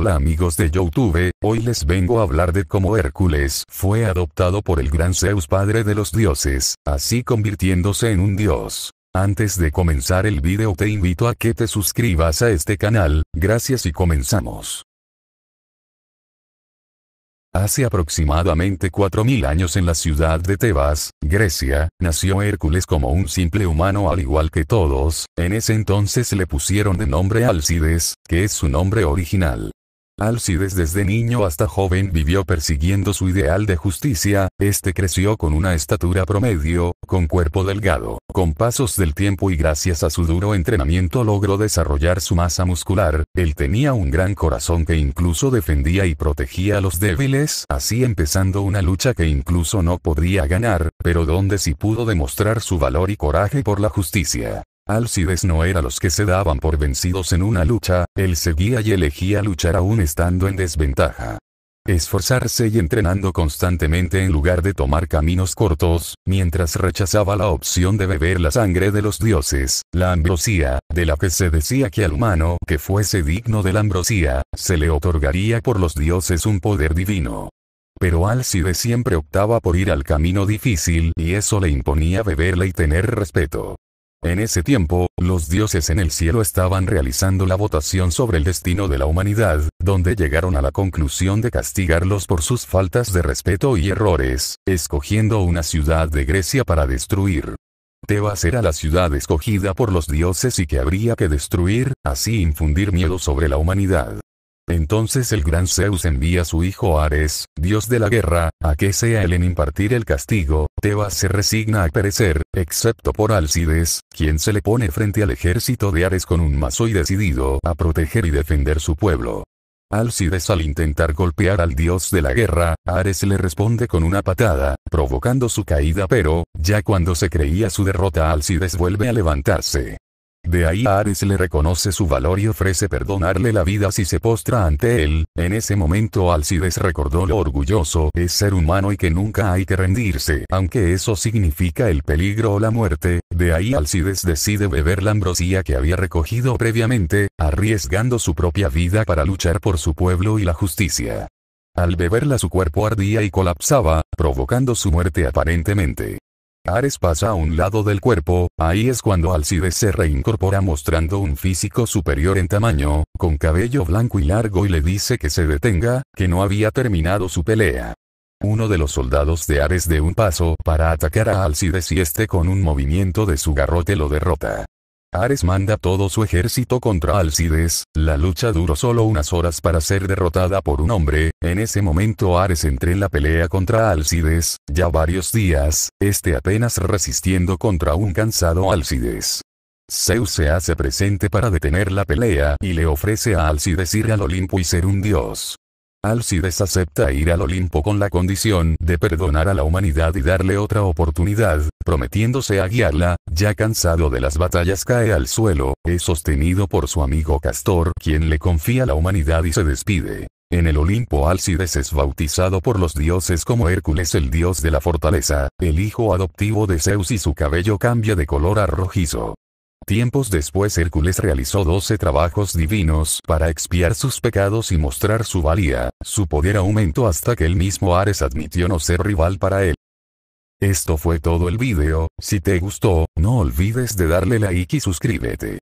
Hola amigos de Youtube, hoy les vengo a hablar de cómo Hércules fue adoptado por el gran Zeus padre de los dioses, así convirtiéndose en un dios. Antes de comenzar el video te invito a que te suscribas a este canal, gracias y comenzamos. Hace aproximadamente 4.000 años en la ciudad de Tebas, Grecia, nació Hércules como un simple humano al igual que todos, en ese entonces le pusieron de nombre Alcides, que es su nombre original. Alcides desde niño hasta joven vivió persiguiendo su ideal de justicia, este creció con una estatura promedio, con cuerpo delgado, con pasos del tiempo y gracias a su duro entrenamiento logró desarrollar su masa muscular, él tenía un gran corazón que incluso defendía y protegía a los débiles, así empezando una lucha que incluso no podría ganar, pero donde sí pudo demostrar su valor y coraje por la justicia. Alcides no era los que se daban por vencidos en una lucha, él seguía y elegía luchar aún estando en desventaja. Esforzarse y entrenando constantemente en lugar de tomar caminos cortos, mientras rechazaba la opción de beber la sangre de los dioses, la ambrosía, de la que se decía que al humano que fuese digno de la ambrosía, se le otorgaría por los dioses un poder divino. Pero Alcides siempre optaba por ir al camino difícil y eso le imponía beberla y tener respeto. En ese tiempo, los dioses en el cielo estaban realizando la votación sobre el destino de la humanidad, donde llegaron a la conclusión de castigarlos por sus faltas de respeto y errores, escogiendo una ciudad de Grecia para destruir. Tebas era la ciudad escogida por los dioses y que habría que destruir, así infundir miedo sobre la humanidad. Entonces el gran Zeus envía a su hijo Ares, dios de la guerra, a que sea él en impartir el castigo, Tebas se resigna a perecer, excepto por Alcides, quien se le pone frente al ejército de Ares con un mazo y decidido a proteger y defender su pueblo. Alcides al intentar golpear al dios de la guerra, Ares le responde con una patada, provocando su caída pero, ya cuando se creía su derrota Alcides vuelve a levantarse. De ahí Ares le reconoce su valor y ofrece perdonarle la vida si se postra ante él. En ese momento Alcides recordó lo orgulloso es ser humano y que nunca hay que rendirse, aunque eso significa el peligro o la muerte. De ahí Alcides decide beber la ambrosía que había recogido previamente, arriesgando su propia vida para luchar por su pueblo y la justicia. Al beberla su cuerpo ardía y colapsaba, provocando su muerte aparentemente. Ares pasa a un lado del cuerpo, ahí es cuando Alcides se reincorpora mostrando un físico superior en tamaño, con cabello blanco y largo y le dice que se detenga, que no había terminado su pelea. Uno de los soldados de Ares de un paso para atacar a Alcides y este con un movimiento de su garrote lo derrota. Ares manda todo su ejército contra Alcides, la lucha duró solo unas horas para ser derrotada por un hombre, en ese momento Ares entra en la pelea contra Alcides, ya varios días, este apenas resistiendo contra un cansado Alcides. Zeus se hace presente para detener la pelea y le ofrece a Alcides ir al Olimpo y ser un dios. Alcides acepta ir al Olimpo con la condición de perdonar a la humanidad y darle otra oportunidad, prometiéndose a guiarla, ya cansado de las batallas cae al suelo, es sostenido por su amigo Castor quien le confía la humanidad y se despide. En el Olimpo Alcides es bautizado por los dioses como Hércules el dios de la fortaleza, el hijo adoptivo de Zeus y su cabello cambia de color a rojizo. Tiempos después Hércules realizó doce trabajos divinos para expiar sus pecados y mostrar su valía, su poder aumentó hasta que el mismo Ares admitió no ser rival para él. Esto fue todo el vídeo, si te gustó, no olvides de darle like y suscríbete.